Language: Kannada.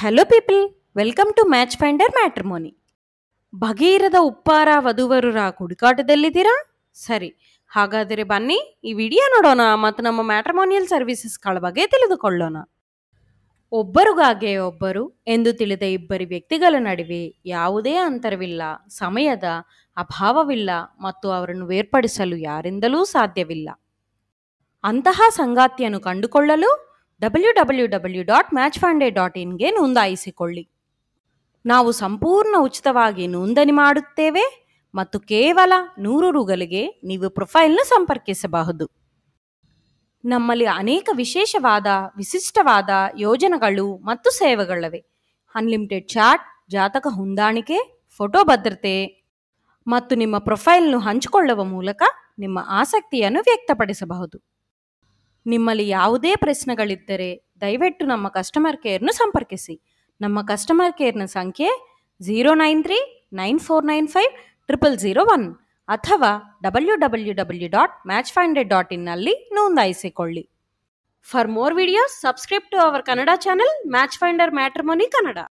hello people welcome to match finder matrimony Bhagiratha Uppara ವಧುವರರ ಹುಡುಕಾಟದಲ್ಲಿದ್ದೀರಾ ಸರಿ ಹಾಗಾದರೆ ಬನ್ನಿ ಈ ವಿಡಿಯೋ ನೋಡೋಣ ಮತ್ತು ನಮ್ಮ ಮ್ಯಾಟ್ರಮೋನಿಯಲ್ ಸರ್ವಿಸಸ್ಗಳ ಬಗ್ಗೆ ತಿಳಿದುಕೊಳ್ಳೋಣ ಒಬ್ಬರಿಗಾಗೆ ಒಬ್ಬರು ಎಂದು ತಿಳಿದ ಇಬ್ಬರು ವ್ಯಕ್ತಿಗಳ ನಡುವೆ ಯಾವುದೇ ಅಂತರವಿಲ್ಲ ಸಮಯದ ಅಭಾವವಿಲ್ಲ ಮತ್ತು ಅವರನ್ನು ಬೇರ್ಪಡಿಸಲು ಯಾರಿಂದಲೂ ಸಾಧ್ಯವಿಲ್ಲ ಅಂತಹ ಸಂಗಾತಿಯನ್ನು ಕಂಡುಕೊಳ್ಳಲು W W W dot match finder dot ಇನ್ಗೆ ನೋಂದಾಯಿಸಿಕೊಳ್ಳಿ ನಾವು ಸಂಪೂರ್ಣ ಉಚಿತವಾಗಿ ನೋಂದಣಿ ಮಾಡುತ್ತೇವೆ ಮತ್ತು ಕೇವಲ ನೂರು ರುಗಳಿಗೆ ನೀವು ಪ್ರೊಫೈಲ್ನ ಸಂಪರ್ಕಿಸಬಹುದು ನಮ್ಮಲ್ಲಿ ಅನೇಕ ವಿಶೇಷವಾದ ವಿಶಿಷ್ಟವಾದ ಯೋಜನೆಗಳು ಮತ್ತು ಸೇವೆಗಳಿವೆ ಅನ್ಲಿಮಿಟೆಡ್ ಚಾಟ್ ಜಾತಕ ಹೊಂದಾಣಿಕೆ ಫೋಟೋ ಭದ್ರತೆ ಮತ್ತು ನಿಮ್ಮ ಪ್ರೊಫೈಲ್ನು ಹಂಚಿಕೊಳ್ಳುವ ಮೂಲಕ ನಿಮ್ಮ ಆಸಕ್ತಿಯನ್ನು ವ್ಯಕ್ತಪಡಿಸಬಹುದು ನಿಮ್ಮಲ್ಲಿ ಯಾವುದೇ ಪ್ರಶ್ನೆಗಳಿದ್ದರೆ ದಯವಿಟ್ಟು ನಮ್ಮ ಕಸ್ಟಮರ್ ಕೇರ್ನು ಸಂಪರ್ಕಿಸಿ ನಮ್ಮ ಕಸ್ಟಮರ್ ಕೇರ್ನ ಸಂಖ್ಯೆ zero nine three nine four nine five triple zero one ಅಥವಾ W W W dot match finder dot ಇನ್ನಲ್ಲಿ ನೋಂದಾಯಿಸಿಕೊಳ್ಳಿ for more videos subscribe to our Kannada channel match finder matrimony Kannada